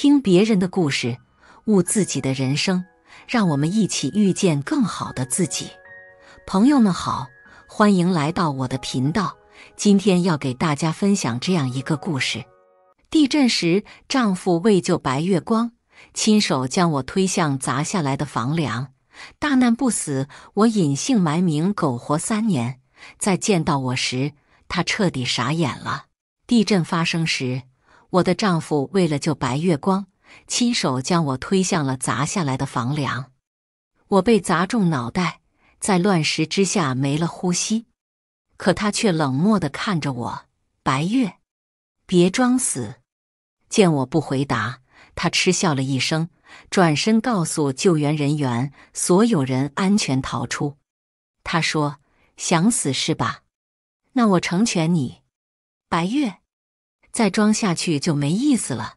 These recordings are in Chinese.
听别人的故事，悟自己的人生，让我们一起遇见更好的自己。朋友们好，欢迎来到我的频道。今天要给大家分享这样一个故事：地震时，丈夫为救白月光，亲手将我推向砸下来的房梁，大难不死。我隐姓埋名苟活三年，在见到我时，他彻底傻眼了。地震发生时。我的丈夫为了救白月光，亲手将我推向了砸下来的房梁。我被砸中脑袋，在乱石之下没了呼吸。可他却冷漠地看着我：“白月，别装死。”见我不回答，他嗤笑了一声，转身告诉救援人员：“所有人安全逃出。”他说：“想死是吧？那我成全你。”白月。再装下去就没意思了。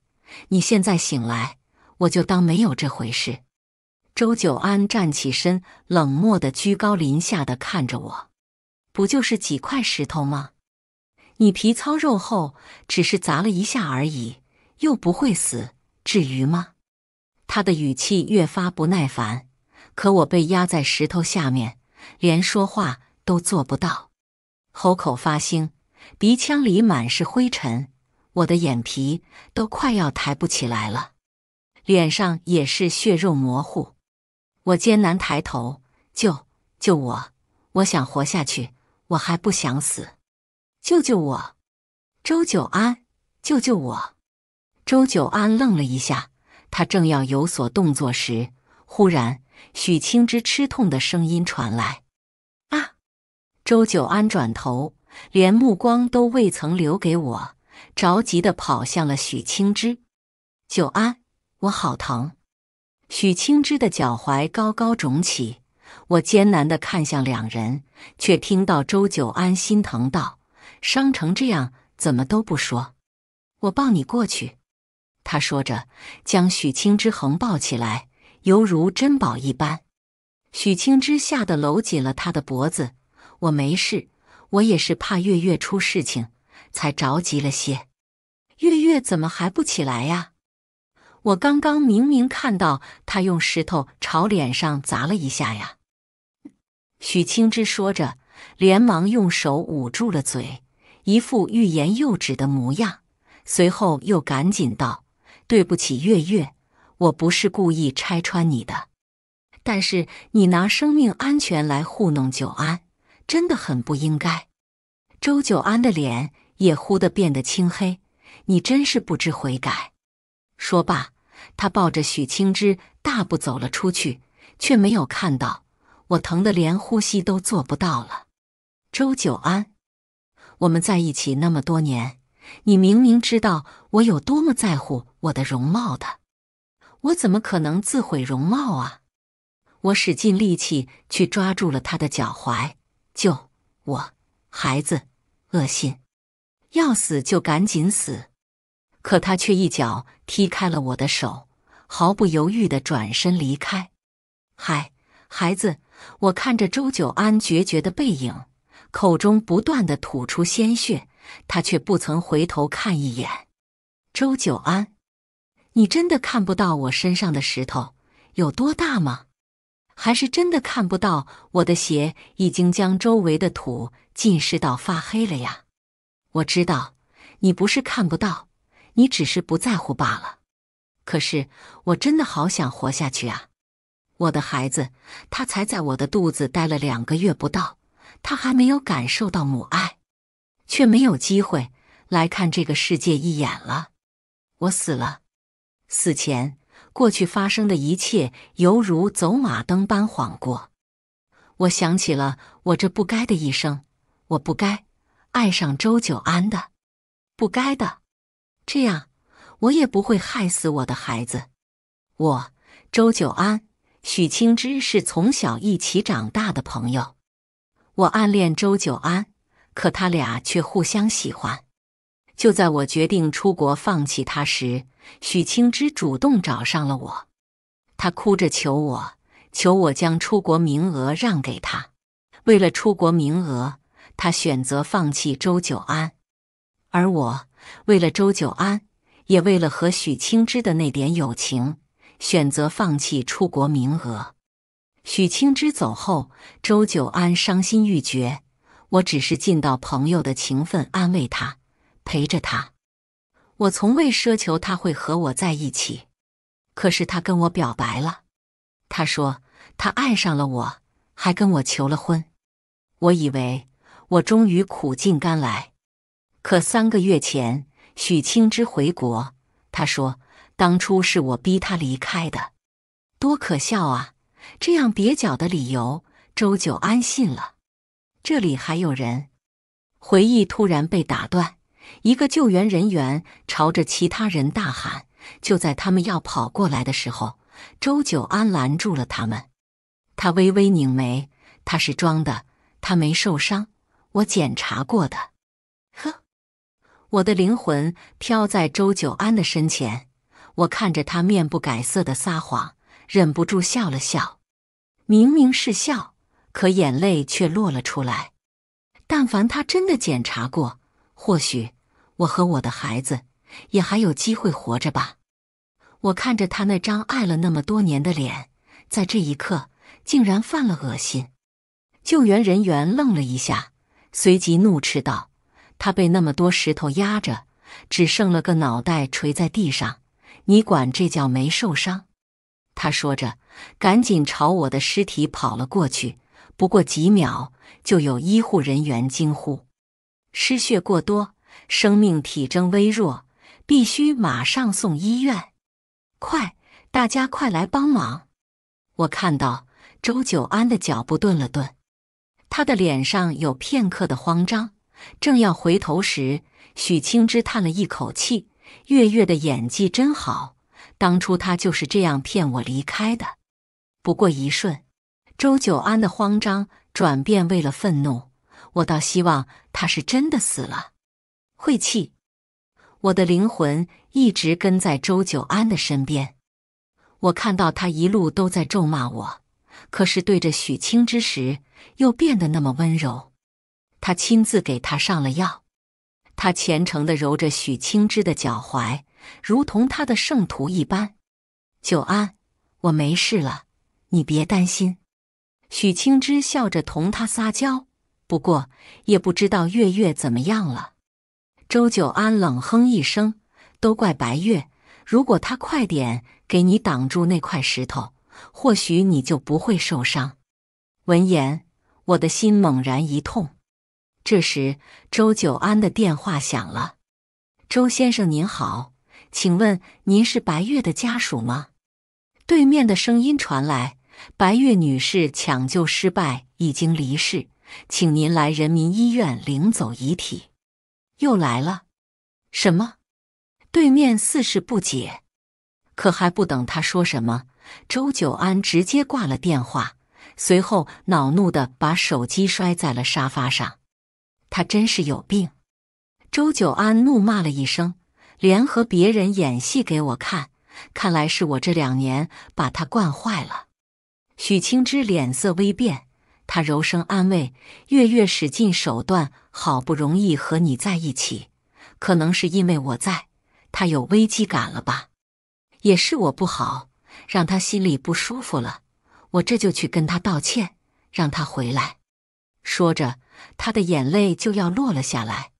你现在醒来，我就当没有这回事。周九安站起身，冷漠的居高临下的看着我。不就是几块石头吗？你皮糙肉厚，只是砸了一下而已，又不会死，至于吗？他的语气越发不耐烦。可我被压在石头下面，连说话都做不到，喉口发腥，鼻腔里满是灰尘。我的眼皮都快要抬不起来了，脸上也是血肉模糊。我艰难抬头，救救我！我想活下去，我还不想死，救救我！周九安，救救我！周九安愣了一下，他正要有所动作时，忽然许清之吃痛的声音传来：“啊！”周九安转头，连目光都未曾留给我。着急的跑向了许清之，九安，我好疼！许清之的脚踝高高肿起，我艰难的看向两人，却听到周九安心疼道：“伤成这样，怎么都不说？我抱你过去。”他说着，将许清之横抱起来，犹如珍宝一般。许清之吓得搂紧了他的脖子：“我没事，我也是怕月月出事情。”才着急了些，月月怎么还不起来呀？我刚刚明明看到他用石头朝脸上砸了一下呀！许清之说着，连忙用手捂住了嘴，一副欲言又止的模样。随后又赶紧道：“对不起，月月，我不是故意拆穿你的，但是你拿生命安全来糊弄九安，真的很不应该。”周九安的脸。也忽的变得青黑，你真是不知悔改！说罢，他抱着许清之大步走了出去，却没有看到我疼得连呼吸都做不到了。周九安，我们在一起那么多年，你明明知道我有多么在乎我的容貌的，我怎么可能自毁容貌啊？我使尽力气去抓住了他的脚踝，救我，孩子，恶心！要死就赶紧死，可他却一脚踢开了我的手，毫不犹豫地转身离开。嗨，孩子，我看着周九安决绝的背影，口中不断的吐出鲜血，他却不曾回头看一眼。周九安，你真的看不到我身上的石头有多大吗？还是真的看不到我的鞋已经将周围的土浸湿到发黑了呀？我知道，你不是看不到，你只是不在乎罢了。可是我真的好想活下去啊！我的孩子，他才在我的肚子待了两个月不到，他还没有感受到母爱，却没有机会来看这个世界一眼了。我死了，死前过去发生的一切犹如走马灯般晃过。我想起了我这不该的一生，我不该。爱上周九安的，不该的。这样，我也不会害死我的孩子。我周九安、许清之是从小一起长大的朋友。我暗恋周九安，可他俩却互相喜欢。就在我决定出国放弃他时，许清之主动找上了我。他哭着求我，求我将出国名额让给他。为了出国名额。他选择放弃周九安，而我为了周九安，也为了和许清之的那点友情，选择放弃出国名额。许清之走后，周九安伤心欲绝。我只是尽到朋友的情分，安慰他，陪着他。我从未奢求他会和我在一起，可是他跟我表白了，他说他爱上了我，还跟我求了婚。我以为。我终于苦尽甘来，可三个月前许清之回国，他说当初是我逼他离开的，多可笑啊！这样蹩脚的理由，周九安信了。这里还有人，回忆突然被打断，一个救援人员朝着其他人大喊。就在他们要跑过来的时候，周九安拦住了他们。他微微拧眉，他是装的，他没受伤。我检查过的，呵！我的灵魂飘在周九安的身前，我看着他面不改色的撒谎，忍不住笑了笑。明明是笑，可眼泪却落了出来。但凡他真的检查过，或许我和我的孩子也还有机会活着吧。我看着他那张爱了那么多年的脸，在这一刻竟然犯了恶心。救援人员愣了一下。随即怒斥道：“他被那么多石头压着，只剩了个脑袋垂在地上，你管这叫没受伤？”他说着，赶紧朝我的尸体跑了过去。不过几秒，就有医护人员惊呼：“失血过多，生命体征微弱，必须马上送医院！”快，大家快来帮忙！我看到周九安的脚步顿了顿。他的脸上有片刻的慌张，正要回头时，许清之叹了一口气：“月月的演技真好，当初他就是这样骗我离开的。”不过一瞬，周九安的慌张转变为了愤怒。我倒希望他是真的死了。晦气！我的灵魂一直跟在周九安的身边，我看到他一路都在咒骂我，可是对着许清之时。又变得那么温柔，他亲自给他上了药，他虔诚地揉着许清之的脚踝，如同他的圣徒一般。九安，我没事了，你别担心。许清之笑着同他撒娇，不过也不知道月月怎么样了。周九安冷哼一声：“都怪白月，如果他快点给你挡住那块石头，或许你就不会受伤。”闻言。我的心猛然一痛，这时周九安的电话响了。“周先生您好，请问您是白月的家属吗？”对面的声音传来：“白月女士抢救失败，已经离世，请您来人民医院领走遗体。”又来了？什么？对面似是不解，可还不等他说什么，周九安直接挂了电话。随后恼怒的把手机摔在了沙发上，他真是有病！周九安怒骂了一声，联合别人演戏给我看，看来是我这两年把他惯坏了。许清之脸色微变，他柔声安慰：“月月使尽手段，好不容易和你在一起，可能是因为我在，他有危机感了吧？也是我不好，让他心里不舒服了。”我这就去跟他道歉，让他回来。说着，他的眼泪就要落了下来。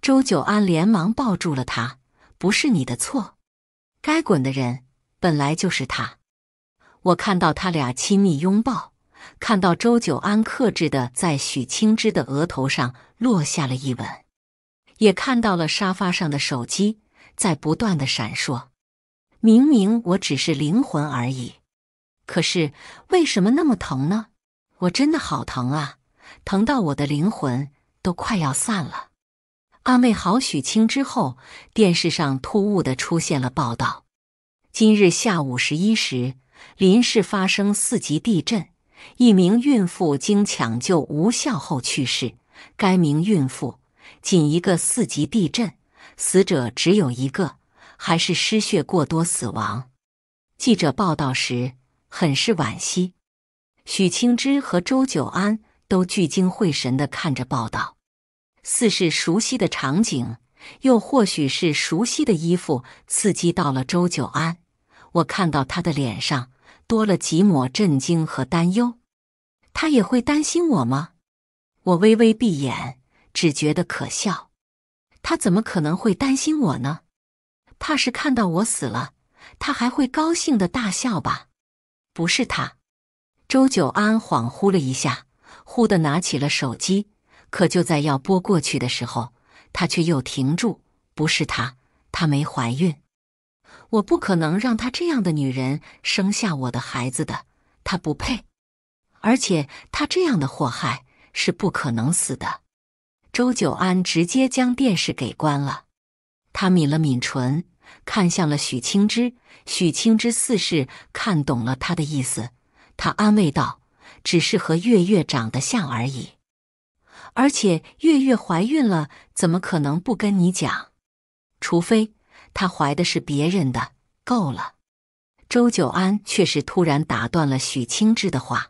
周九安连忙抱住了他，不是你的错，该滚的人本来就是他。我看到他俩亲密拥抱，看到周九安克制的在许清之的额头上落下了一吻，也看到了沙发上的手机在不断的闪烁。明明我只是灵魂而已。可是为什么那么疼呢？我真的好疼啊，疼到我的灵魂都快要散了。安慰好许清之后，电视上突兀的出现了报道：今日下午十一时，临市发生四级地震，一名孕妇经抢救无效后去世。该名孕妇仅一个四级地震，死者只有一个，还是失血过多死亡。记者报道时。很是惋惜，许清之和周九安都聚精会神的看着报道，似是熟悉的场景，又或许是熟悉的衣服刺激到了周九安。我看到他的脸上多了几抹震惊和担忧，他也会担心我吗？我微微闭眼，只觉得可笑，他怎么可能会担心我呢？怕是看到我死了，他还会高兴的大笑吧。不是她，周九安恍惚了一下，忽地拿起了手机。可就在要拨过去的时候，他却又停住。不是她，她没怀孕，我不可能让她这样的女人生下我的孩子的，她不配。而且她这样的祸害是不可能死的。周九安直接将电视给关了，他抿了抿唇。看向了许清之，许清之似是看懂了他的意思，他安慰道：“只是和月月长得像而已，而且月月怀孕了，怎么可能不跟你讲？除非她怀的是别人的。”够了。周九安却是突然打断了许清之的话，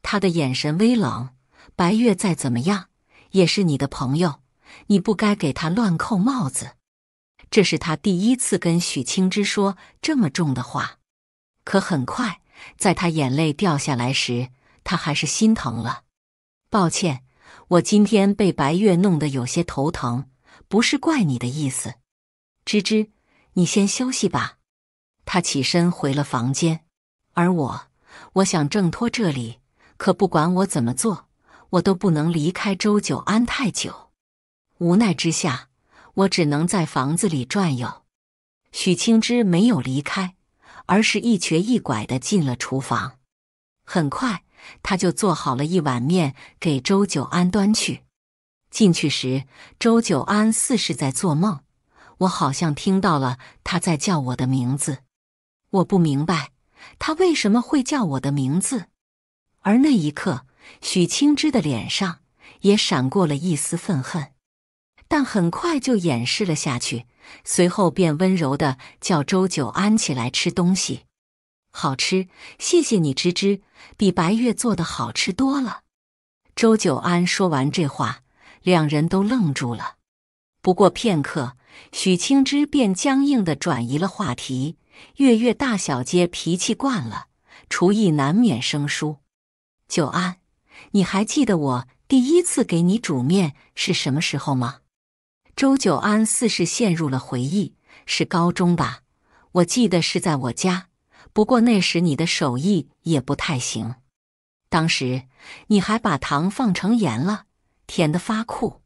他的眼神微冷：“白月再怎么样也是你的朋友，你不该给她乱扣帽子。”这是他第一次跟许清之说这么重的话，可很快，在他眼泪掉下来时，他还是心疼了。抱歉，我今天被白月弄得有些头疼，不是怪你的意思。芝芝，你先休息吧。他起身回了房间，而我，我想挣脱这里，可不管我怎么做，我都不能离开周九安太久。无奈之下。我只能在房子里转悠。许清之没有离开，而是一瘸一拐的进了厨房。很快，他就做好了一碗面给周九安端去。进去时，周九安似是在做梦，我好像听到了他在叫我的名字。我不明白他为什么会叫我的名字。而那一刻，许清之的脸上也闪过了一丝愤恨。但很快就掩饰了下去，随后便温柔的叫周九安起来吃东西，好吃，谢谢你芝芝，比白月做的好吃多了。周九安说完这话，两人都愣住了。不过片刻，许清之便僵硬的转移了话题。月月大小姐脾气惯了，厨艺难免生疏。九安，你还记得我第一次给你煮面是什么时候吗？周九安似是陷入了回忆，是高中吧？我记得是在我家。不过那时你的手艺也不太行，当时你还把糖放成盐了，甜得发苦。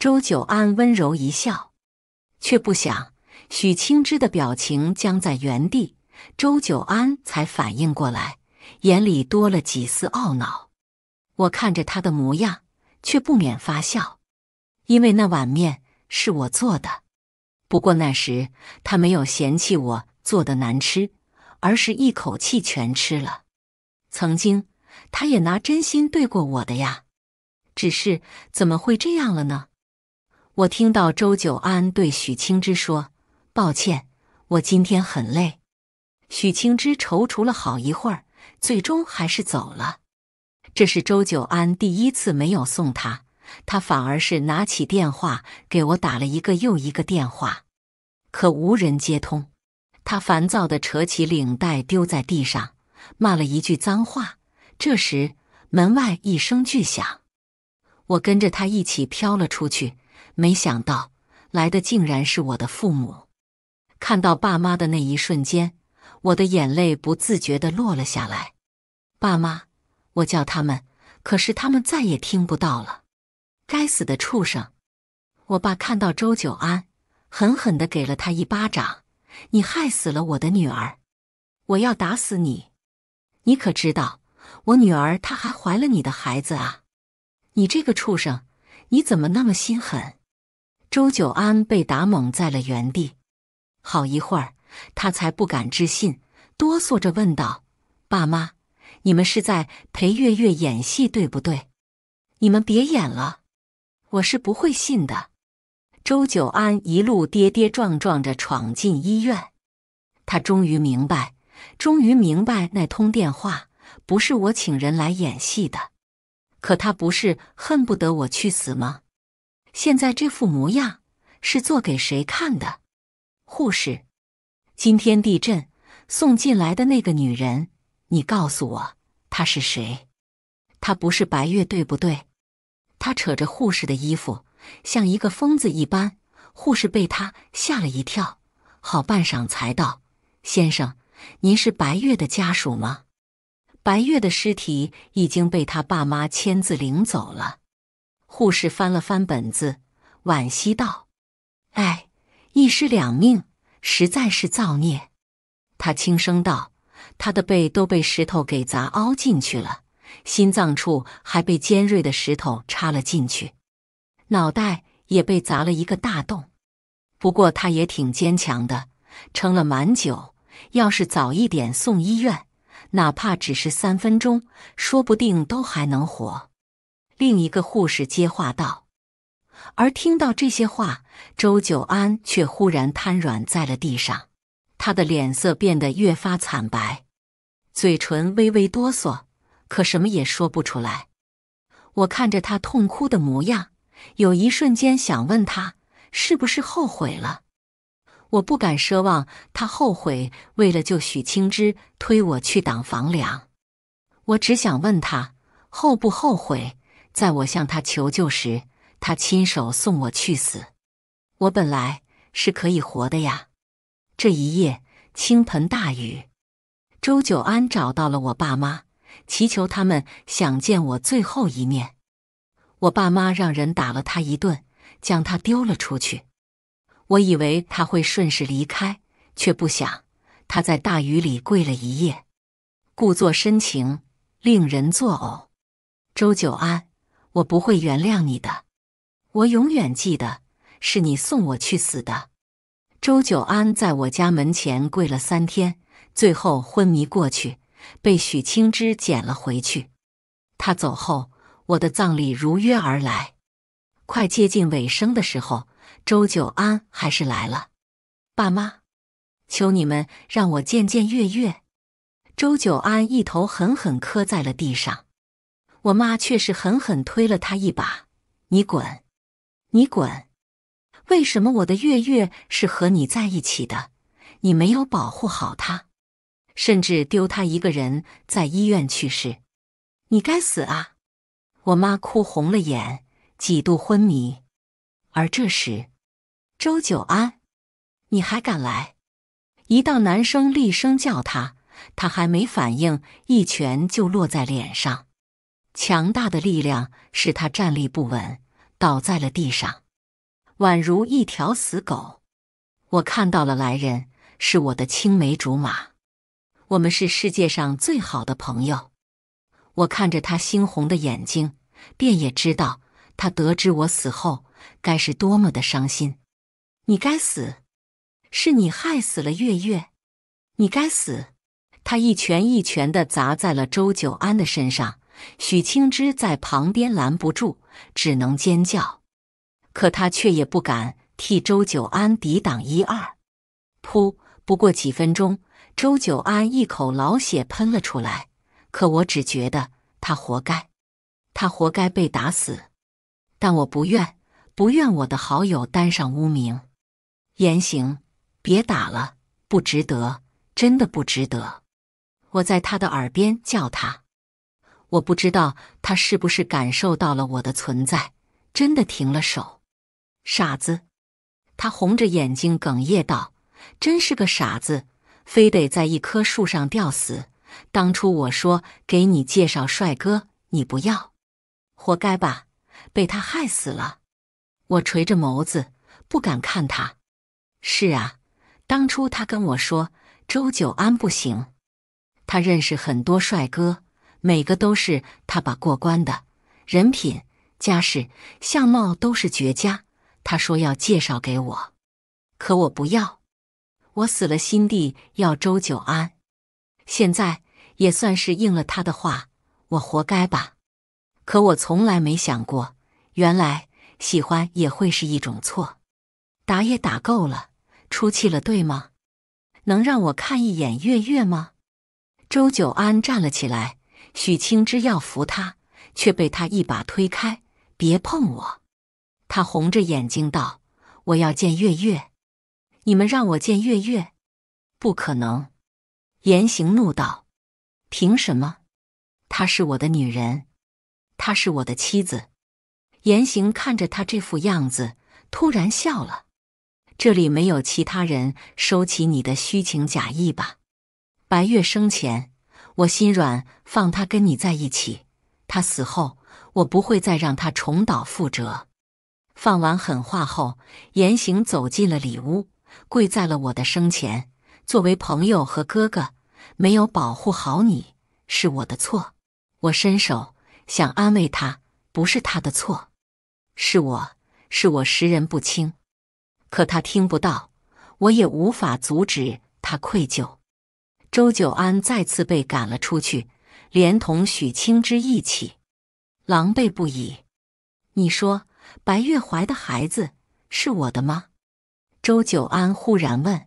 周九安温柔一笑，却不想许清之的表情僵在原地。周九安才反应过来，眼里多了几丝懊恼。我看着他的模样，却不免发笑，因为那碗面。是我做的，不过那时他没有嫌弃我做的难吃，而是一口气全吃了。曾经他也拿真心对过我的呀，只是怎么会这样了呢？我听到周九安对许清之说：“抱歉，我今天很累。”许清之踌躇了好一会儿，最终还是走了。这是周九安第一次没有送他。他反而是拿起电话给我打了一个又一个电话，可无人接通。他烦躁的扯起领带丢在地上，骂了一句脏话。这时门外一声巨响，我跟着他一起飘了出去。没想到来的竟然是我的父母。看到爸妈的那一瞬间，我的眼泪不自觉的落了下来。爸妈，我叫他们，可是他们再也听不到了。该死的畜生！我爸看到周九安，狠狠的给了他一巴掌。你害死了我的女儿，我要打死你！你可知道，我女儿她还怀了你的孩子啊！你这个畜生，你怎么那么心狠？周九安被打懵在了原地，好一会儿，他才不敢置信，哆嗦着问道：“爸妈，你们是在陪月月演戏对不对？你们别演了。”我是不会信的。周九安一路跌跌撞撞着闯进医院，他终于明白，终于明白那通电话不是我请人来演戏的。可他不是恨不得我去死吗？现在这副模样是做给谁看的？护士，今天地震送进来的那个女人，你告诉我她是谁？她不是白月对不对？他扯着护士的衣服，像一个疯子一般。护士被他吓了一跳，好半晌才道：“先生，您是白月的家属吗？白月的尸体已经被他爸妈签字领走了。”护士翻了翻本子，惋惜道：“哎，一尸两命，实在是造孽。”他轻声道：“他的背都被石头给砸凹进去了。”心脏处还被尖锐的石头插了进去，脑袋也被砸了一个大洞。不过他也挺坚强的，撑了蛮久。要是早一点送医院，哪怕只是三分钟，说不定都还能活。另一个护士接话道。而听到这些话，周九安却忽然瘫软在了地上，他的脸色变得越发惨白，嘴唇微微哆嗦。可什么也说不出来。我看着他痛哭的模样，有一瞬间想问他是不是后悔了。我不敢奢望他后悔，为了救许清之推我去挡房梁。我只想问他后不后悔，在我向他求救时，他亲手送我去死。我本来是可以活的呀。这一夜倾盆大雨，周九安找到了我爸妈。祈求他们想见我最后一面，我爸妈让人打了他一顿，将他丢了出去。我以为他会顺势离开，却不想他在大雨里跪了一夜，故作深情，令人作呕。周九安，我不会原谅你的，我永远记得是你送我去死的。周九安在我家门前跪了三天，最后昏迷过去。被许清之捡了回去。他走后，我的葬礼如约而来。快接近尾声的时候，周九安还是来了。爸妈，求你们让我见见月月。周九安一头狠狠磕在了地上。我妈却是狠狠推了他一把：“你滚，你滚！为什么我的月月是和你在一起的？你没有保护好他。”甚至丢他一个人在医院去世，你该死啊！我妈哭红了眼，几度昏迷。而这时，周九安，你还敢来？一道男声厉声叫他，他还没反应，一拳就落在脸上。强大的力量使他站立不稳，倒在了地上，宛如一条死狗。我看到了来人，是我的青梅竹马。我们是世界上最好的朋友。我看着他猩红的眼睛，便也知道他得知我死后该是多么的伤心。你该死，是你害死了月月。你该死！他一拳一拳的砸在了周九安的身上，许清之在旁边拦不住，只能尖叫。可他却也不敢替周九安抵挡一二。噗！不过几分钟。周九安一口老血喷了出来，可我只觉得他活该，他活该被打死，但我不愿，不愿我的好友担上污名。言行，别打了，不值得，真的不值得。我在他的耳边叫他，我不知道他是不是感受到了我的存在，真的停了手。傻子，他红着眼睛哽咽道：“真是个傻子。”非得在一棵树上吊死！当初我说给你介绍帅哥，你不要，活该吧！被他害死了！我垂着眸子，不敢看他。是啊，当初他跟我说周九安不行，他认识很多帅哥，每个都是他把过关的，人品、家世、相貌都是绝佳。他说要介绍给我，可我不要。我死了，心地要周九安，现在也算是应了他的话，我活该吧。可我从来没想过，原来喜欢也会是一种错。打也打够了，出气了，对吗？能让我看一眼月月吗？周九安站了起来，许清之要扶他，却被他一把推开，别碰我。他红着眼睛道：“我要见月月。”你们让我见月月，不可能！严行怒道：“凭什么？她是我的女人，她是我的妻子。”严行看着他这副样子，突然笑了。这里没有其他人，收起你的虚情假意吧。白月生前，我心软放他跟你在一起；他死后，我不会再让他重蹈覆辙。放完狠话后，严行走进了里屋。跪在了我的生前，作为朋友和哥哥，没有保护好你是我的错。我伸手想安慰他，不是他的错，是我是我识人不清。可他听不到，我也无法阻止他愧疚。周九安再次被赶了出去，连同许清之一起，狼狈不已。你说，白月怀的孩子是我的吗？周九安忽然问，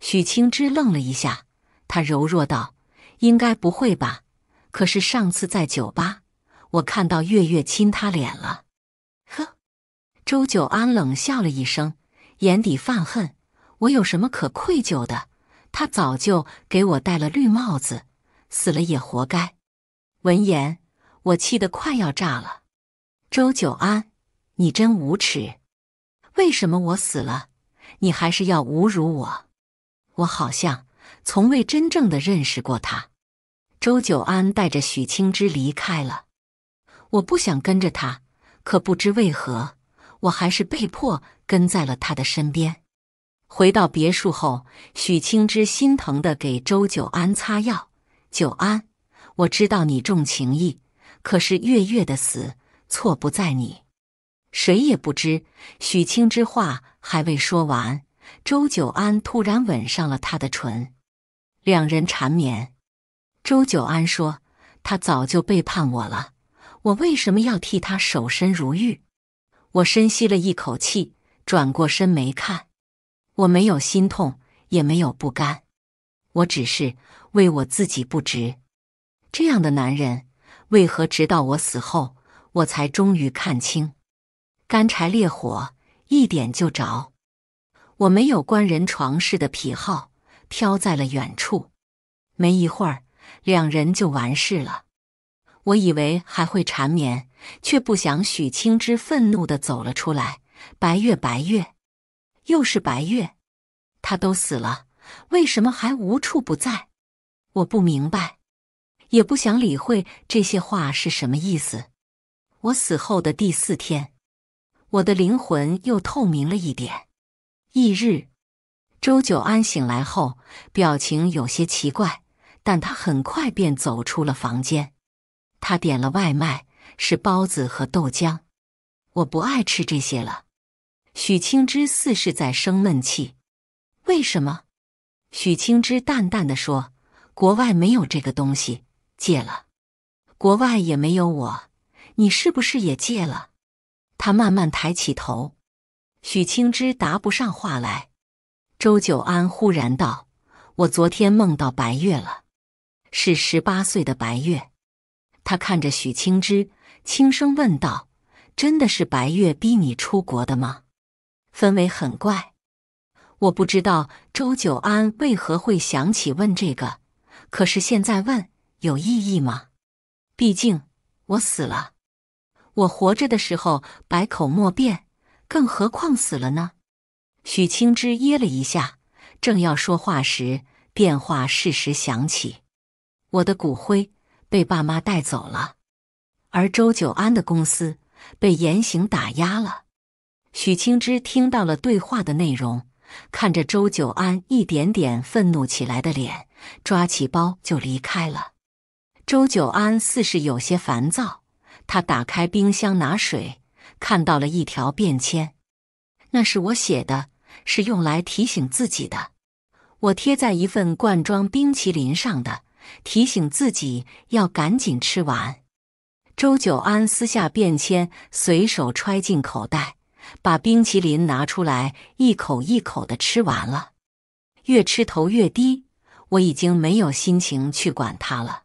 许清之愣了一下，他柔弱道：“应该不会吧？可是上次在酒吧，我看到月月亲他脸了。”呵，周九安冷笑了一声，眼底泛恨：“我有什么可愧疚的？他早就给我戴了绿帽子，死了也活该。”闻言，我气得快要炸了：“周九安，你真无耻！为什么我死了？”你还是要侮辱我，我好像从未真正的认识过他。周九安带着许清之离开了，我不想跟着他，可不知为何，我还是被迫跟在了他的身边。回到别墅后，许清之心疼的给周九安擦药。九安，我知道你重情义，可是月月的死错不在你，谁也不知。许清之话。还未说完，周九安突然吻上了他的唇，两人缠绵。周九安说：“他早就背叛我了，我为什么要替他守身如玉？”我深吸了一口气，转过身没看。我没有心痛，也没有不甘，我只是为我自己不值。这样的男人，为何直到我死后，我才终于看清干柴烈火？一点就着，我没有关人床事的癖好，飘在了远处。没一会儿，两人就完事了。我以为还会缠绵，却不想许清之愤怒的走了出来。白月，白月，又是白月，他都死了，为什么还无处不在？我不明白，也不想理会这些话是什么意思。我死后的第四天。我的灵魂又透明了一点。翌日，周九安醒来后，表情有些奇怪，但他很快便走出了房间。他点了外卖，是包子和豆浆。我不爱吃这些了。许清之似是在生闷气。为什么？许清之淡淡的说：“国外没有这个东西，戒了。国外也没有我，你是不是也戒了？”他慢慢抬起头，许清之答不上话来。周九安忽然道：“我昨天梦到白月了，是十八岁的白月。”他看着许清之，轻声问道：“真的是白月逼你出国的吗？”氛围很怪，我不知道周九安为何会想起问这个，可是现在问有意义吗？毕竟我死了。我活着的时候百口莫辩，更何况死了呢？许清之噎了一下，正要说话时，电话适时响起。我的骨灰被爸妈带走了，而周九安的公司被严刑打压了。许清之听到了对话的内容，看着周九安一点点愤怒起来的脸，抓起包就离开了。周九安似是有些烦躁。他打开冰箱拿水，看到了一条便签，那是我写的，是用来提醒自己的。我贴在一份罐装冰淇淋上的，提醒自己要赶紧吃完。周九安撕下便签，随手揣进口袋，把冰淇淋拿出来，一口一口的吃完了。越吃头越低，我已经没有心情去管他了。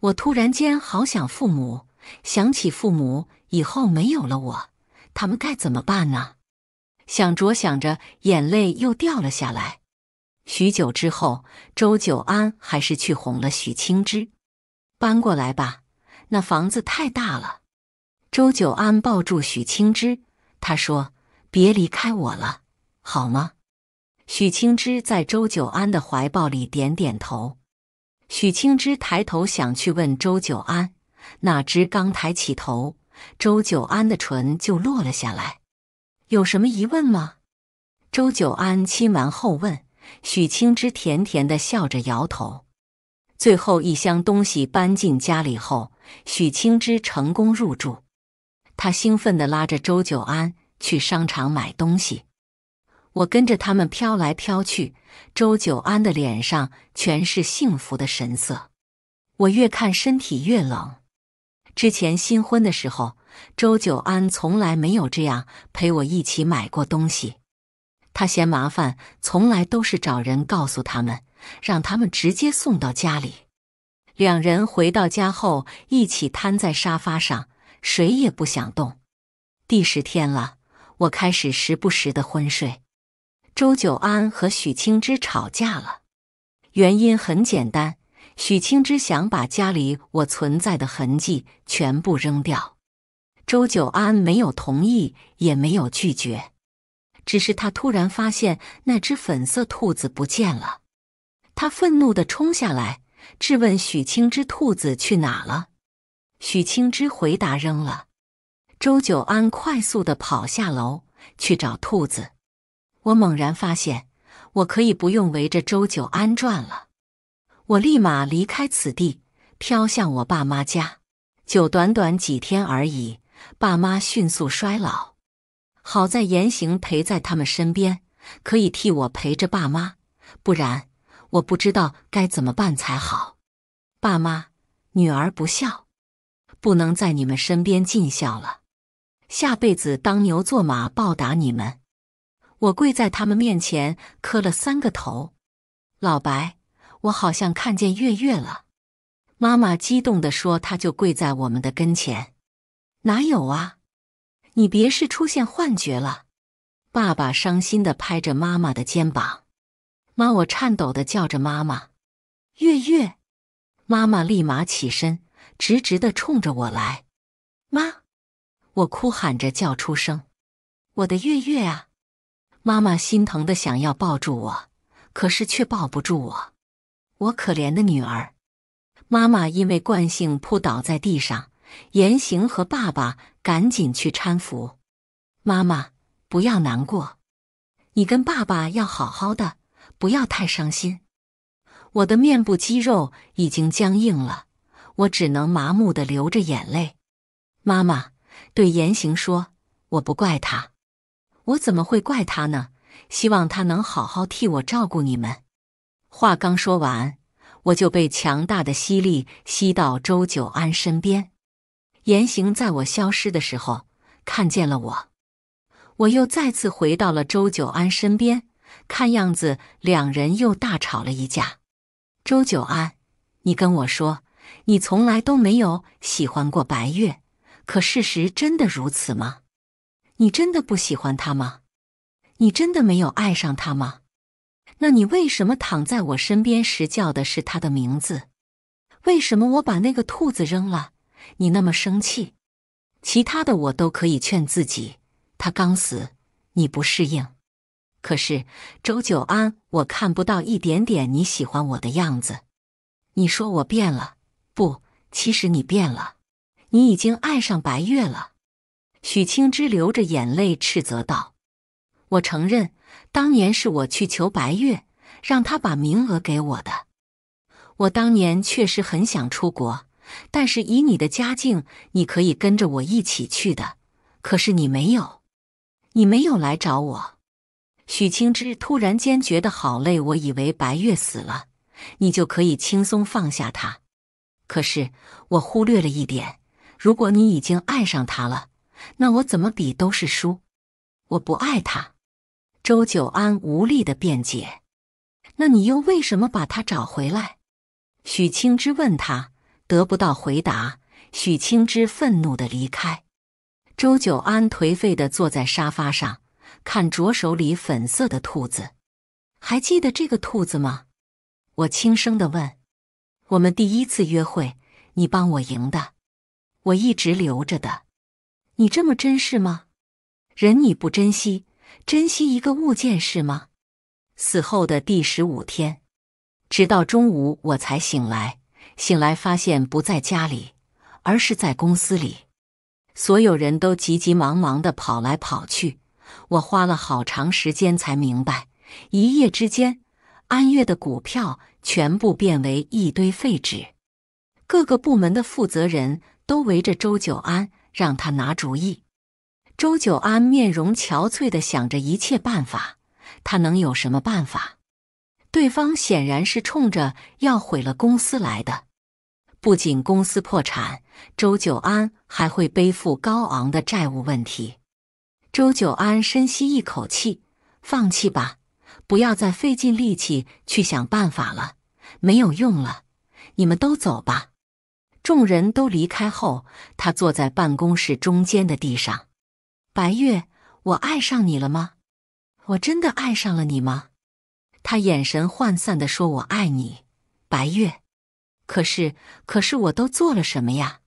我突然间好想父母。想起父母以后没有了我，他们该怎么办呢？想着想着，眼泪又掉了下来。许久之后，周九安还是去哄了许青之：“搬过来吧，那房子太大了。”周九安抱住许青之，他说：“别离开我了，好吗？”许青之在周九安的怀抱里点点头。许青之抬头想去问周九安。哪知刚抬起头，周九安的唇就落了下来。有什么疑问吗？周九安亲完后问许清之，甜甜的笑着摇头。最后一箱东西搬进家里后，许清之成功入住。他兴奋的拉着周九安去商场买东西，我跟着他们飘来飘去。周九安的脸上全是幸福的神色。我越看身体越冷。之前新婚的时候，周九安从来没有这样陪我一起买过东西。他嫌麻烦，从来都是找人告诉他们，让他们直接送到家里。两人回到家后，一起瘫在沙发上，谁也不想动。第十天了，我开始时不时的昏睡。周九安和许清之吵架了，原因很简单。许清之想把家里我存在的痕迹全部扔掉，周九安没有同意，也没有拒绝，只是他突然发现那只粉色兔子不见了，他愤怒的冲下来质问许清之：“兔子去哪了？”许清之回答：“扔了。”周九安快速的跑下楼去找兔子，我猛然发现，我可以不用围着周九安转了。我立马离开此地，飘向我爸妈家。就短短几天而已，爸妈迅速衰老。好在言行陪在他们身边，可以替我陪着爸妈，不然我不知道该怎么办才好。爸妈，女儿不孝，不能在你们身边尽孝了，下辈子当牛做马报答你们。我跪在他们面前磕了三个头，老白。我好像看见月月了，妈妈激动的说：“她就跪在我们的跟前。”哪有啊？你别是出现幻觉了？爸爸伤心的拍着妈妈的肩膀。妈，我颤抖的叫着：“妈妈，月月！”妈妈立马起身，直直的冲着我来。妈，我哭喊着叫出声：“我的月月啊！”妈妈心疼的想要抱住我，可是却抱不住我。我可怜的女儿，妈妈因为惯性扑倒在地上，言行和爸爸赶紧去搀扶。妈妈，不要难过，你跟爸爸要好好的，不要太伤心。我的面部肌肉已经僵硬了，我只能麻木的流着眼泪。妈妈对言行说：“我不怪他，我怎么会怪他呢？希望他能好好替我照顾你们。”话刚说完，我就被强大的吸力吸到周九安身边。言行在我消失的时候看见了我，我又再次回到了周九安身边。看样子，两人又大吵了一架。周九安，你跟我说，你从来都没有喜欢过白月，可事实真的如此吗？你真的不喜欢她吗？你真的没有爱上她吗？那你为什么躺在我身边时叫的是他的名字？为什么我把那个兔子扔了？你那么生气？其他的我都可以劝自己，他刚死，你不适应。可是周九安，我看不到一点点你喜欢我的样子。你说我变了？不，其实你变了，你已经爱上白月了。许清之流着眼泪斥责道：“我承认。”当年是我去求白月，让他把名额给我的。我当年确实很想出国，但是以你的家境，你可以跟着我一起去的。可是你没有，你没有来找我。许清之突然间觉得好累。我以为白月死了，你就可以轻松放下他。可是我忽略了一点：如果你已经爱上他了，那我怎么比都是输。我不爱他。周九安无力的辩解：“那你又为什么把他找回来？”许清之问他，得不到回答。许清之愤怒的离开。周九安颓废的坐在沙发上，看着手里粉色的兔子。还记得这个兔子吗？我轻声的问。我们第一次约会，你帮我赢的，我一直留着的。你这么珍视吗？人你不珍惜。珍惜一个物件是吗？死后的第十五天，直到中午我才醒来。醒来发现不在家里，而是在公司里。所有人都急急忙忙的跑来跑去。我花了好长时间才明白，一夜之间，安岳的股票全部变为一堆废纸。各个部门的负责人都围着周九安，让他拿主意。周九安面容憔悴的想着一切办法，他能有什么办法？对方显然是冲着要毁了公司来的，不仅公司破产，周九安还会背负高昂的债务问题。周九安深吸一口气，放弃吧，不要再费尽力气去想办法了，没有用了。你们都走吧。众人都离开后，他坐在办公室中间的地上。白月，我爱上你了吗？我真的爱上了你吗？他眼神涣散的说：“我爱你，白月。”可是，可是，我都做了什么呀？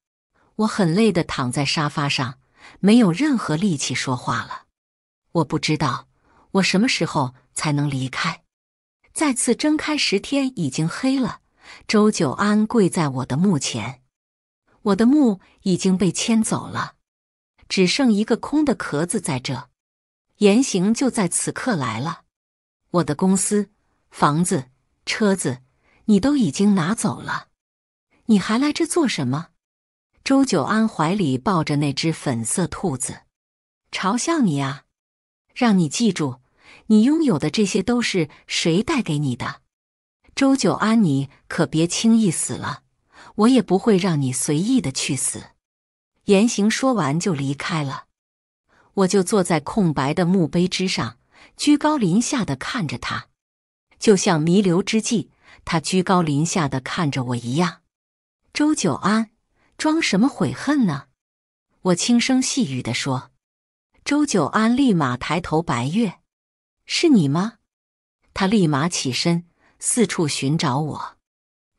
我很累的躺在沙发上，没有任何力气说话了。我不知道我什么时候才能离开。再次睁开，十天已经黑了。周九安跪在我的墓前，我的墓已经被迁走了。只剩一个空的壳子在这，言行就在此刻来了。我的公司、房子、车子，你都已经拿走了，你还来这做什么？周九安怀里抱着那只粉色兔子，嘲笑你啊！让你记住，你拥有的这些都是谁带给你的？周九安，你可别轻易死了，我也不会让你随意的去死。言行说完就离开了，我就坐在空白的墓碑之上，居高临下的看着他，就像弥留之际他居高临下的看着我一样。周九安，装什么悔恨呢？我轻声细语的说。周九安立马抬头，白月，是你吗？他立马起身，四处寻找我。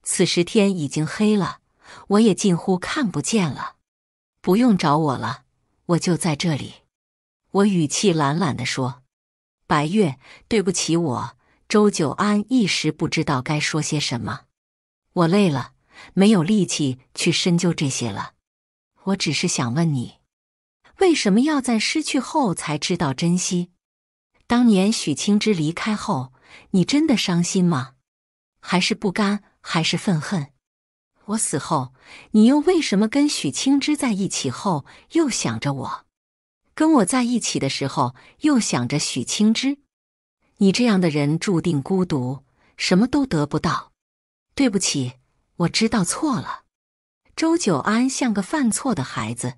此时天已经黑了，我也近乎看不见了。不用找我了，我就在这里。我语气懒懒的说：“白月，对不起。”我周九安一时不知道该说些什么。我累了，没有力气去深究这些了。我只是想问你，为什么要在失去后才知道珍惜？当年许清之离开后，你真的伤心吗？还是不甘？还是愤恨？我死后，你又为什么跟许清之在一起？后又想着我，跟我在一起的时候又想着许清之。你这样的人注定孤独，什么都得不到。对不起，我知道错了。周九安像个犯错的孩子。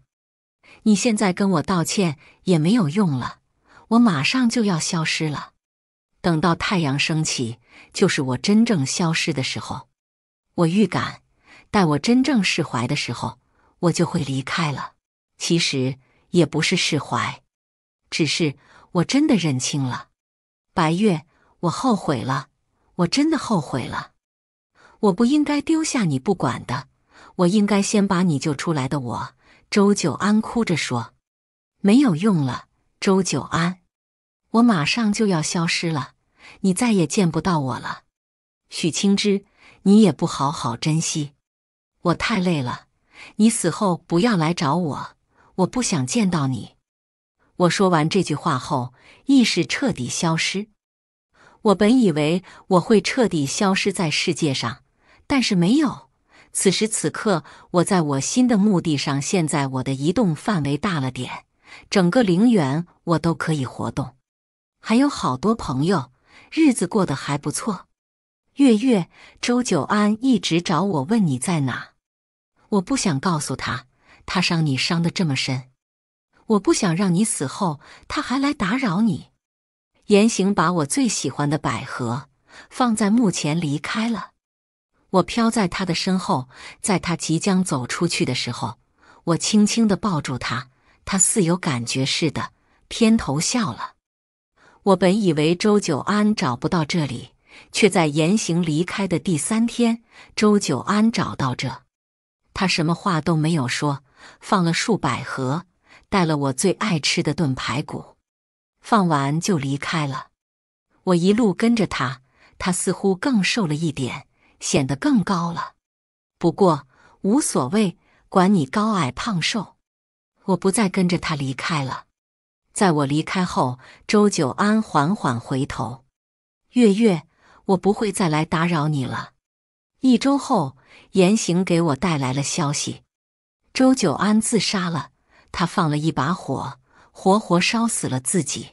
你现在跟我道歉也没有用了，我马上就要消失了。等到太阳升起，就是我真正消失的时候。我预感。待我真正释怀的时候，我就会离开了。其实也不是释怀，只是我真的认清了。白月，我后悔了，我真的后悔了，我不应该丢下你不管的，我应该先把你救出来的。我，周九安哭着说：“没有用了，周九安，我马上就要消失了，你再也见不到我了。”许清之，你也不好好珍惜。我太累了，你死后不要来找我，我不想见到你。我说完这句话后，意识彻底消失。我本以为我会彻底消失在世界上，但是没有。此时此刻，我在我新的墓地上。现在我的移动范围大了点，整个陵园我都可以活动。还有好多朋友，日子过得还不错。月月、周九安一直找我问你在哪。我不想告诉他，他伤你伤得这么深。我不想让你死后他还来打扰你。言行把我最喜欢的百合放在墓前离开了。我飘在他的身后，在他即将走出去的时候，我轻轻地抱住他。他似有感觉似的偏头笑了。我本以为周九安找不到这里，却在言行离开的第三天，周九安找到这。他什么话都没有说，放了数百盒，带了我最爱吃的炖排骨，放完就离开了。我一路跟着他，他似乎更瘦了一点，显得更高了。不过无所谓，管你高矮胖瘦，我不再跟着他离开了。在我离开后，周九安缓缓回头：“月月，我不会再来打扰你了。”一周后。严行给我带来了消息：周九安自杀了，他放了一把火，活活烧死了自己。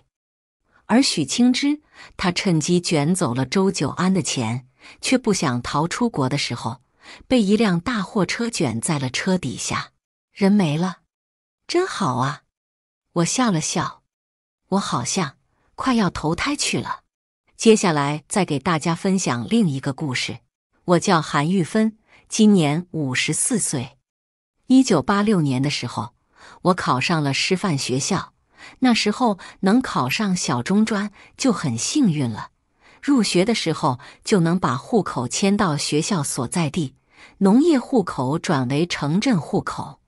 而许清之，他趁机卷走了周九安的钱，却不想逃出国的时候，被一辆大货车卷在了车底下，人没了。真好啊！我笑了笑，我好像快要投胎去了。接下来再给大家分享另一个故事。我叫韩玉芬。今年五十四岁，一九八六年的时候，我考上了师范学校。那时候能考上小中专就很幸运了。入学的时候就能把户口迁到学校所在地，农业户口转为城镇户口，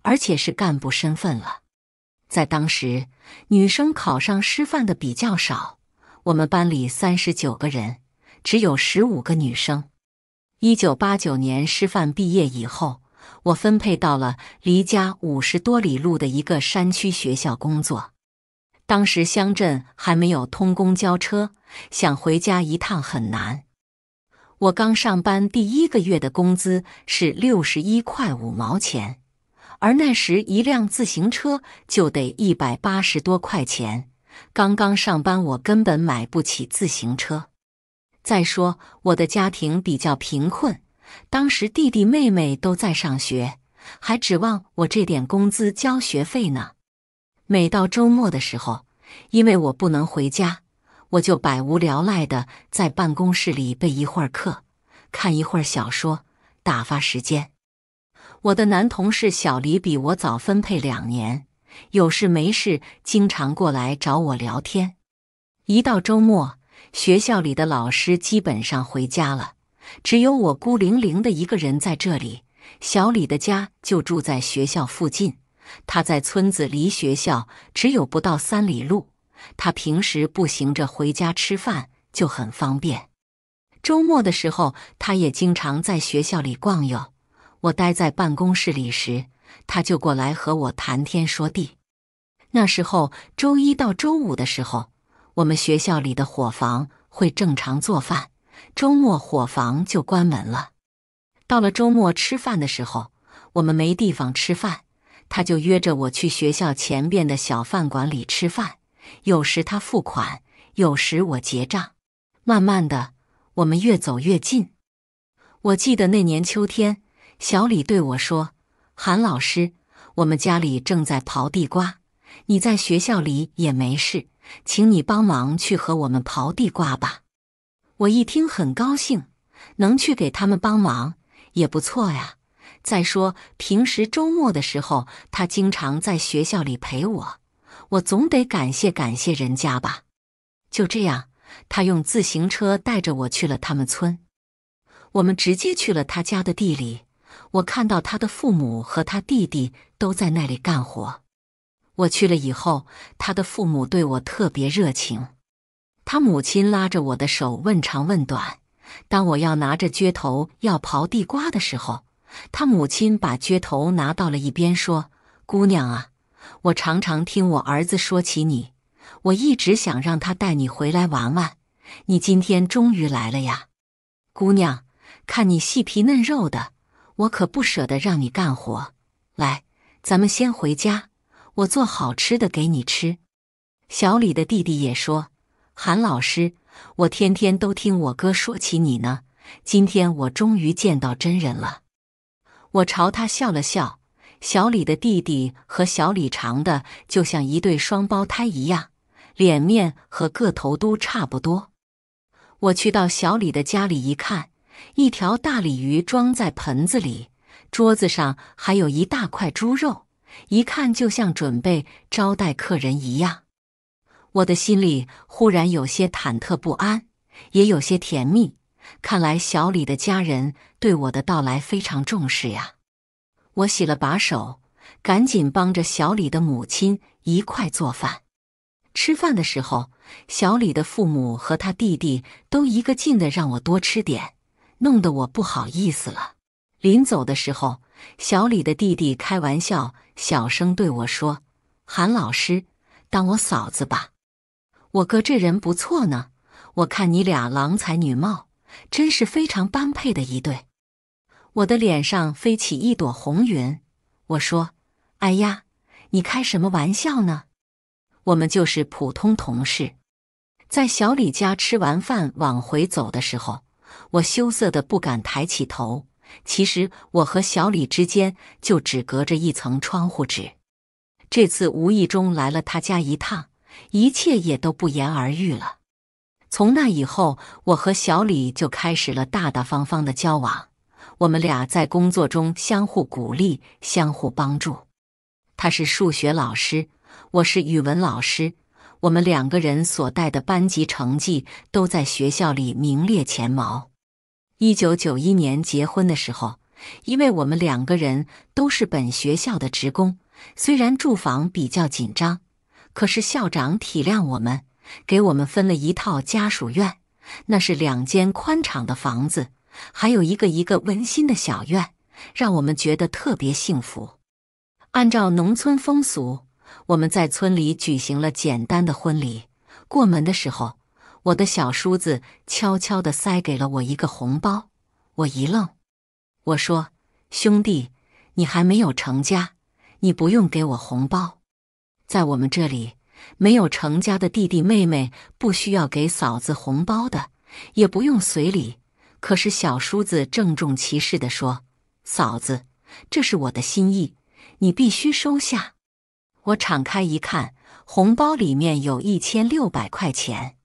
而且是干部身份了。在当时，女生考上师范的比较少，我们班里三十九个人，只有十五个女生。一九八九年师范毕业以后，我分配到了离家五十多里路的一个山区学校工作。当时乡镇还没有通公交车，想回家一趟很难。我刚上班第一个月的工资是六十一块五毛钱，而那时一辆自行车就得一百八十多块钱，刚刚上班我根本买不起自行车。再说，我的家庭比较贫困，当时弟弟妹妹都在上学，还指望我这点工资交学费呢。每到周末的时候，因为我不能回家，我就百无聊赖的在办公室里背一会儿课，看一会儿小说，打发时间。我的男同事小李比我早分配两年，有事没事经常过来找我聊天，一到周末。学校里的老师基本上回家了，只有我孤零零的一个人在这里。小李的家就住在学校附近，他在村子，离学校只有不到三里路。他平时步行着回家吃饭就很方便。周末的时候，他也经常在学校里逛悠。我待在办公室里时，他就过来和我谈天说地。那时候，周一到周五的时候。我们学校里的伙房会正常做饭，周末伙房就关门了。到了周末吃饭的时候，我们没地方吃饭，他就约着我去学校前边的小饭馆里吃饭。有时他付款，有时我结账。慢慢的，我们越走越近。我记得那年秋天，小李对我说：“韩老师，我们家里正在刨地瓜，你在学校里也没事。”请你帮忙去和我们刨地瓜吧。我一听很高兴，能去给他们帮忙也不错呀。再说平时周末的时候，他经常在学校里陪我，我总得感谢感谢人家吧。就这样，他用自行车带着我去了他们村，我们直接去了他家的地里。我看到他的父母和他弟弟都在那里干活。我去了以后，他的父母对我特别热情。他母亲拉着我的手问长问短。当我要拿着撅头要刨地瓜的时候，他母亲把撅头拿到了一边，说：“姑娘啊，我常常听我儿子说起你，我一直想让他带你回来玩玩。你今天终于来了呀，姑娘，看你细皮嫩肉的，我可不舍得让你干活。来，咱们先回家。”我做好吃的给你吃。小李的弟弟也说：“韩老师，我天天都听我哥说起你呢，今天我终于见到真人了。”我朝他笑了笑。小李的弟弟和小李长的就像一对双胞胎一样，脸面和个头都差不多。我去到小李的家里一看，一条大鲤鱼装在盆子里，桌子上还有一大块猪肉。一看就像准备招待客人一样，我的心里忽然有些忐忑不安，也有些甜蜜。看来小李的家人对我的到来非常重视呀。我洗了把手，赶紧帮着小李的母亲一块做饭。吃饭的时候，小李的父母和他弟弟都一个劲的让我多吃点，弄得我不好意思了。临走的时候。小李的弟弟开玩笑，小声对我说：“韩老师，当我嫂子吧。我哥这人不错呢，我看你俩郎才女貌，真是非常般配的一对。”我的脸上飞起一朵红云。我说：“哎呀，你开什么玩笑呢？我们就是普通同事。”在小李家吃完饭往回走的时候，我羞涩的不敢抬起头。其实我和小李之间就只隔着一层窗户纸。这次无意中来了他家一趟，一切也都不言而喻了。从那以后，我和小李就开始了大大方方的交往。我们俩在工作中相互鼓励，相互帮助。他是数学老师，我是语文老师。我们两个人所带的班级成绩都在学校里名列前茅。一九九一年结婚的时候，因为我们两个人都是本学校的职工，虽然住房比较紧张，可是校长体谅我们，给我们分了一套家属院。那是两间宽敞的房子，还有一个一个温馨的小院，让我们觉得特别幸福。按照农村风俗，我们在村里举行了简单的婚礼。过门的时候。我的小叔子悄悄地塞给了我一个红包，我一愣，我说：“兄弟，你还没有成家，你不用给我红包。在我们这里，没有成家的弟弟妹妹不需要给嫂子红包的，也不用随礼。”可是小叔子郑重其事地说：“嫂子，这是我的心意，你必须收下。”我敞开一看，红包里面有一千六百块钱。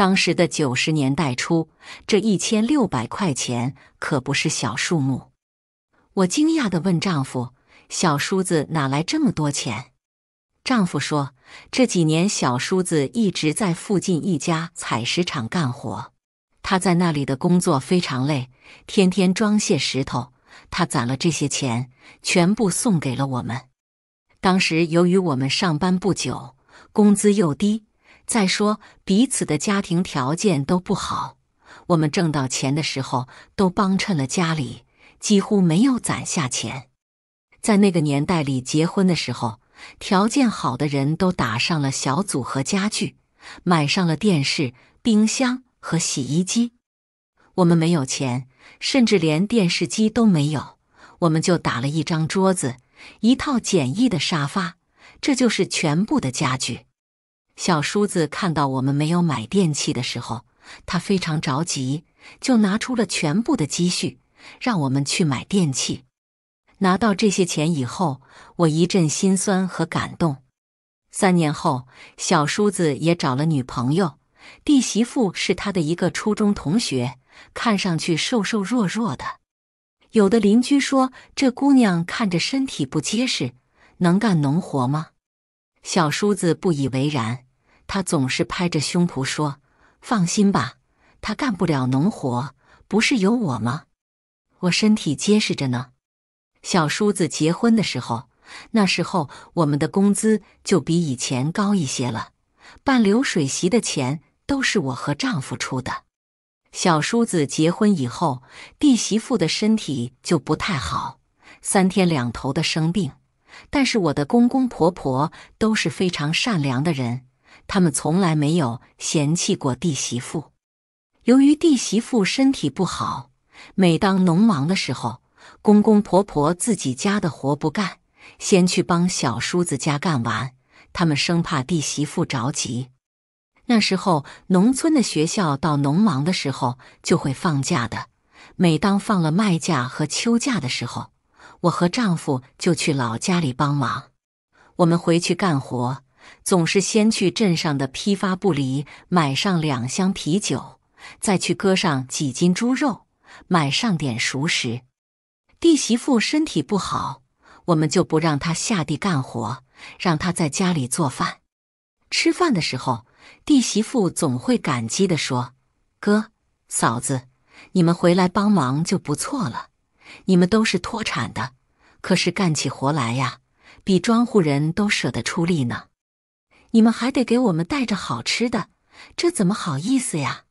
当时的九十年代初，这一千六百块钱可不是小数目。我惊讶地问丈夫：“小叔子哪来这么多钱？”丈夫说：“这几年小叔子一直在附近一家采石场干活，他在那里的工作非常累，天天装卸石头。他攒了这些钱，全部送给了我们。当时由于我们上班不久，工资又低。”再说，彼此的家庭条件都不好，我们挣到钱的时候都帮衬了家里，几乎没有攒下钱。在那个年代里，结婚的时候，条件好的人都打上了小组合家具，买上了电视、冰箱和洗衣机。我们没有钱，甚至连电视机都没有，我们就打了一张桌子，一套简易的沙发，这就是全部的家具。小叔子看到我们没有买电器的时候，他非常着急，就拿出了全部的积蓄让我们去买电器。拿到这些钱以后，我一阵心酸和感动。三年后，小叔子也找了女朋友，弟媳妇是他的一个初中同学，看上去瘦瘦弱弱的。有的邻居说：“这姑娘看着身体不结实，能干农活吗？”小叔子不以为然。他总是拍着胸脯说：“放心吧，他干不了农活，不是有我吗？我身体结实着呢。”小叔子结婚的时候，那时候我们的工资就比以前高一些了。办流水席的钱都是我和丈夫出的。小叔子结婚以后，弟媳妇的身体就不太好，三天两头的生病。但是我的公公婆婆都是非常善良的人。他们从来没有嫌弃过弟媳妇。由于弟媳妇身体不好，每当农忙的时候，公公婆婆自己家的活不干，先去帮小叔子家干完。他们生怕弟媳妇着急。那时候，农村的学校到农忙的时候就会放假的。每当放了麦假和秋假的时候，我和丈夫就去老家里帮忙。我们回去干活。总是先去镇上的批发部里买上两箱啤酒，再去割上几斤猪肉，买上点熟食。弟媳妇身体不好，我们就不让她下地干活，让她在家里做饭。吃饭的时候，弟媳妇总会感激地说：“哥嫂子，你们回来帮忙就不错了。你们都是脱产的，可是干起活来呀，比庄户人都舍得出力呢。”你们还得给我们带着好吃的，这怎么好意思呀？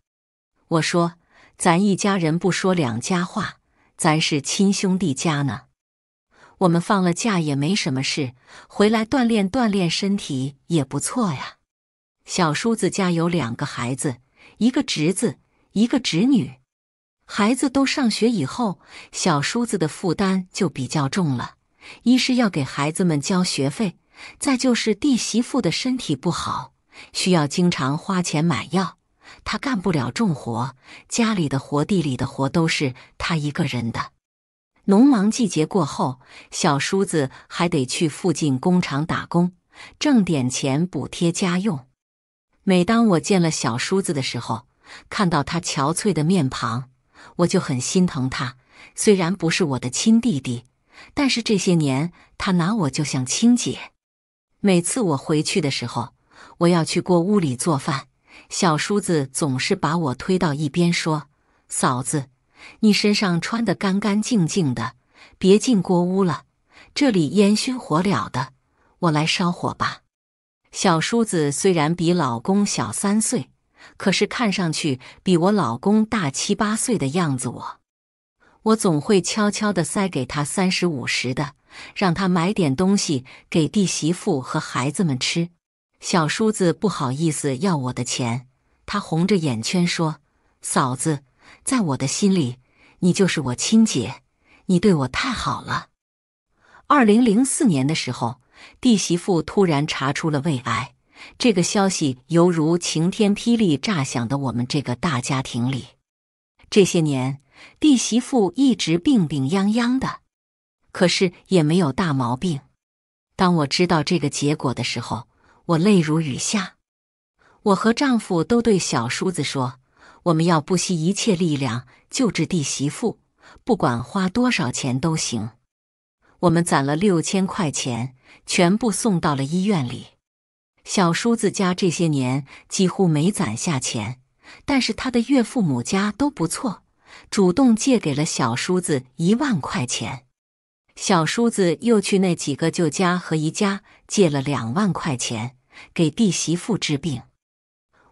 我说，咱一家人不说两家话，咱是亲兄弟家呢。我们放了假也没什么事，回来锻炼锻炼身体也不错呀。小叔子家有两个孩子，一个侄子，一个侄女。孩子都上学以后，小叔子的负担就比较重了，一是要给孩子们交学费。再就是弟媳妇的身体不好，需要经常花钱买药，他干不了重活，家里的活、地里的活都是他一个人的。农忙季节过后，小叔子还得去附近工厂打工，挣点钱补贴家用。每当我见了小叔子的时候，看到他憔悴的面庞，我就很心疼他。虽然不是我的亲弟弟，但是这些年他拿我就像亲姐。每次我回去的时候，我要去锅屋里做饭，小叔子总是把我推到一边说：“嫂子，你身上穿得干干净净的，别进锅屋了，这里烟熏火燎的，我来烧火吧。”小叔子虽然比老公小三岁，可是看上去比我老公大七八岁的样子，我我总会悄悄地塞给他三十五十的。让他买点东西给弟媳妇和孩子们吃。小叔子不好意思要我的钱，他红着眼圈说：“嫂子，在我的心里，你就是我亲姐，你对我太好了。”二零零四年的时候，弟媳妇突然查出了胃癌，这个消息犹如晴天霹雳，炸响的我们这个大家庭里。这些年，弟媳妇一直病病殃殃的。可是也没有大毛病。当我知道这个结果的时候，我泪如雨下。我和丈夫都对小叔子说：“我们要不惜一切力量救治弟媳妇，不管花多少钱都行。”我们攒了六千块钱，全部送到了医院里。小叔子家这些年几乎没攒下钱，但是他的岳父母家都不错，主动借给了小叔子一万块钱。小叔子又去那几个舅家和姨家借了两万块钱给弟媳妇治病，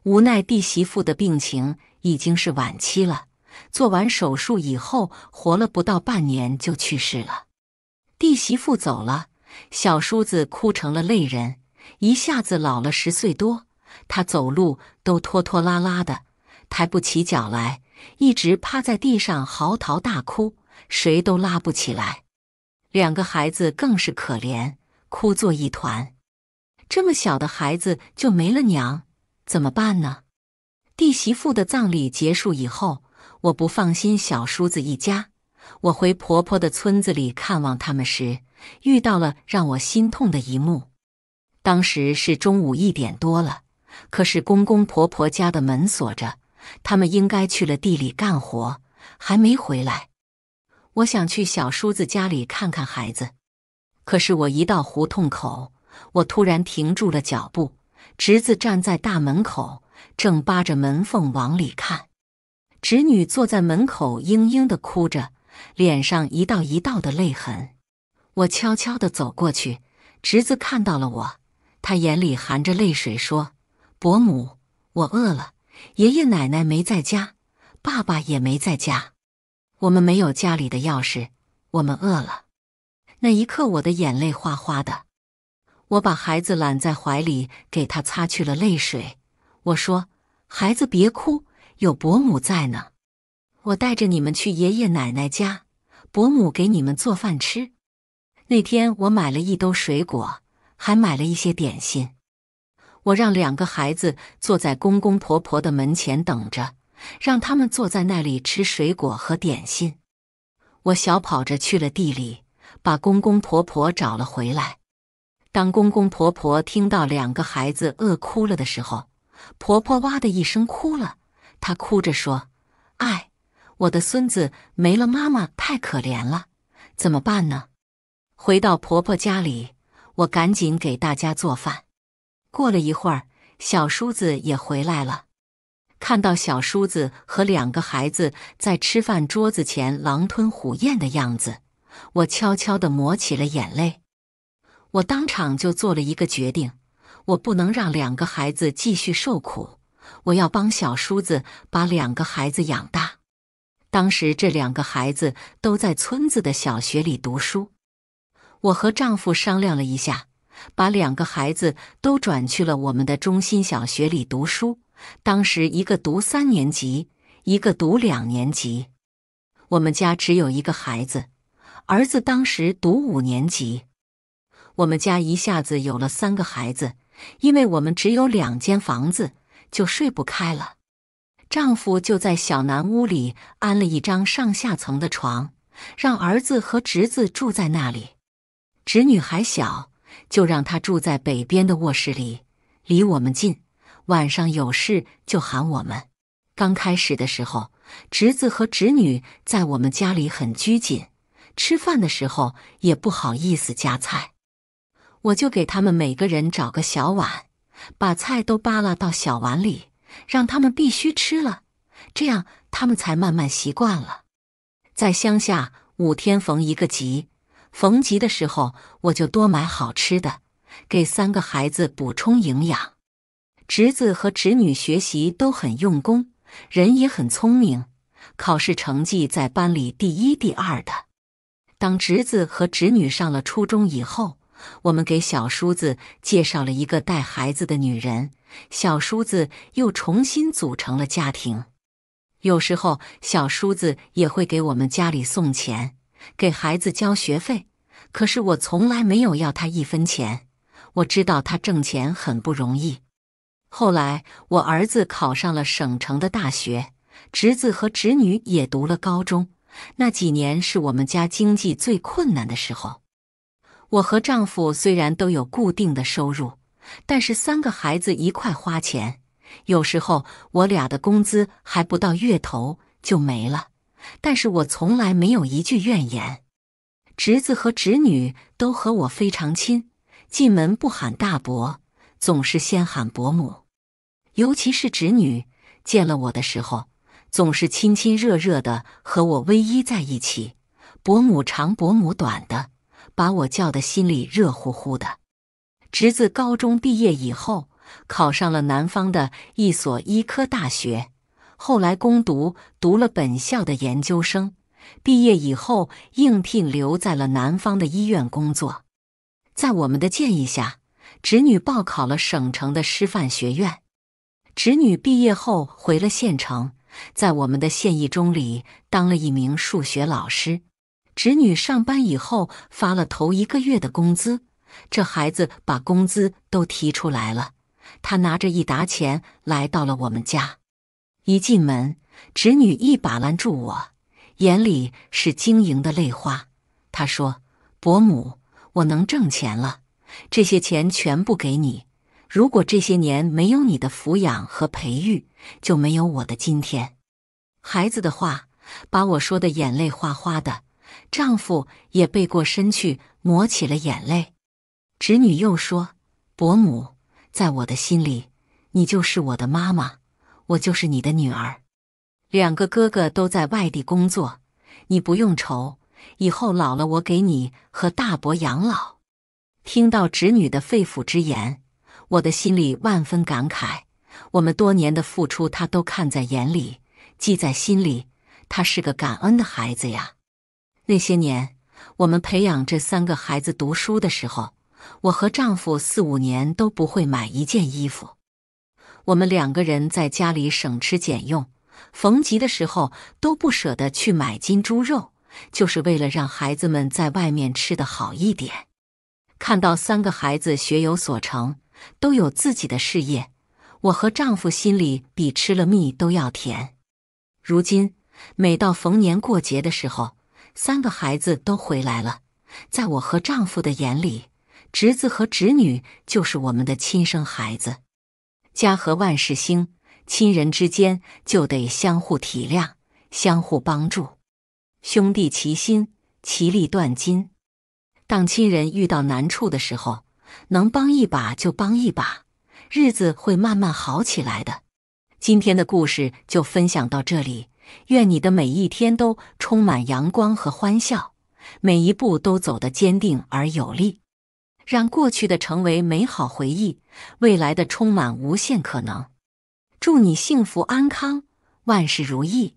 无奈弟媳妇的病情已经是晚期了，做完手术以后活了不到半年就去世了。弟媳妇走了，小叔子哭成了泪人，一下子老了十岁多，他走路都拖拖拉拉的，抬不起脚来，一直趴在地上嚎啕大哭，谁都拉不起来。两个孩子更是可怜，哭作一团。这么小的孩子就没了娘，怎么办呢？弟媳妇的葬礼结束以后，我不放心小叔子一家，我回婆婆的村子里看望他们时，遇到了让我心痛的一幕。当时是中午一点多了，可是公公婆婆家的门锁着，他们应该去了地里干活，还没回来。我想去小叔子家里看看孩子，可是我一到胡同口，我突然停住了脚步。侄子站在大门口，正扒着门缝往里看；侄女坐在门口，嘤嘤的哭着，脸上一道一道的泪痕。我悄悄地走过去，侄子看到了我，他眼里含着泪水说：“伯母，我饿了，爷爷奶奶没在家，爸爸也没在家。”我们没有家里的钥匙，我们饿了。那一刻，我的眼泪哗哗的。我把孩子揽在怀里，给他擦去了泪水。我说：“孩子，别哭，有伯母在呢。我带着你们去爷爷奶奶家，伯母给你们做饭吃。”那天，我买了一兜水果，还买了一些点心。我让两个孩子坐在公公婆婆的门前等着。让他们坐在那里吃水果和点心。我小跑着去了地里，把公公婆婆找了回来。当公公婆婆听到两个孩子饿哭了的时候，婆婆哇的一声哭了。她哭着说：“哎，我的孙子没了，妈妈太可怜了，怎么办呢？”回到婆婆家里，我赶紧给大家做饭。过了一会儿，小叔子也回来了。看到小叔子和两个孩子在吃饭桌子前狼吞虎咽的样子，我悄悄地抹起了眼泪。我当场就做了一个决定：我不能让两个孩子继续受苦，我要帮小叔子把两个孩子养大。当时这两个孩子都在村子的小学里读书，我和丈夫商量了一下，把两个孩子都转去了我们的中心小学里读书。当时一个读三年级，一个读两年级。我们家只有一个孩子，儿子当时读五年级。我们家一下子有了三个孩子，因为我们只有两间房子，就睡不开了。丈夫就在小南屋里安了一张上下层的床，让儿子和侄子住在那里。侄女还小，就让她住在北边的卧室里，离我们近。晚上有事就喊我们。刚开始的时候，侄子和侄女在我们家里很拘谨，吃饭的时候也不好意思夹菜。我就给他们每个人找个小碗，把菜都扒拉到小碗里，让他们必须吃了，这样他们才慢慢习惯了。在乡下，五天逢一个集，逢集的时候我就多买好吃的，给三个孩子补充营养。侄子和侄女学习都很用功，人也很聪明，考试成绩在班里第一、第二的。当侄子和侄女上了初中以后，我们给小叔子介绍了一个带孩子的女人，小叔子又重新组成了家庭。有时候小叔子也会给我们家里送钱，给孩子交学费，可是我从来没有要他一分钱。我知道他挣钱很不容易。后来我儿子考上了省城的大学，侄子和侄女也读了高中。那几年是我们家经济最困难的时候。我和丈夫虽然都有固定的收入，但是三个孩子一块花钱，有时候我俩的工资还不到月头就没了。但是我从来没有一句怨言。侄子和侄女都和我非常亲，进门不喊大伯，总是先喊伯母。尤其是侄女见了我的时候，总是亲亲热热的和我偎依在一起，伯母长伯母短的，把我叫得心里热乎乎的。侄子高中毕业以后，考上了南方的一所医科大学，后来攻读读了本校的研究生，毕业以后应聘留在了南方的医院工作。在我们的建议下，侄女报考了省城的师范学院。侄女毕业后回了县城，在我们的县一中里当了一名数学老师。侄女上班以后发了头一个月的工资，这孩子把工资都提出来了。他拿着一沓钱来到了我们家，一进门，侄女一把拦住我，眼里是晶莹的泪花。她说：“伯母，我能挣钱了，这些钱全部给你。”如果这些年没有你的抚养和培育，就没有我的今天。孩子的话把我说的眼泪哗哗的，丈夫也背过身去抹起了眼泪。侄女又说：“伯母，在我的心里，你就是我的妈妈，我就是你的女儿。两个哥哥都在外地工作，你不用愁，以后老了我给你和大伯养老。”听到侄女的肺腑之言。我的心里万分感慨，我们多年的付出，他都看在眼里，记在心里。他是个感恩的孩子呀。那些年，我们培养这三个孩子读书的时候，我和丈夫四五年都不会买一件衣服，我们两个人在家里省吃俭用，逢集的时候都不舍得去买斤猪肉，就是为了让孩子们在外面吃的好一点。看到三个孩子学有所成。都有自己的事业，我和丈夫心里比吃了蜜都要甜。如今每到逢年过节的时候，三个孩子都回来了，在我和丈夫的眼里，侄子和侄女就是我们的亲生孩子。家和万事兴，亲人之间就得相互体谅、相互帮助。兄弟齐心，其利断金。当亲人遇到难处的时候，能帮一把就帮一把，日子会慢慢好起来的。今天的故事就分享到这里，愿你的每一天都充满阳光和欢笑，每一步都走得坚定而有力。让过去的成为美好回忆，未来的充满无限可能。祝你幸福安康，万事如意。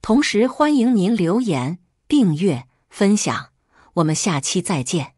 同时欢迎您留言、订阅、分享，我们下期再见。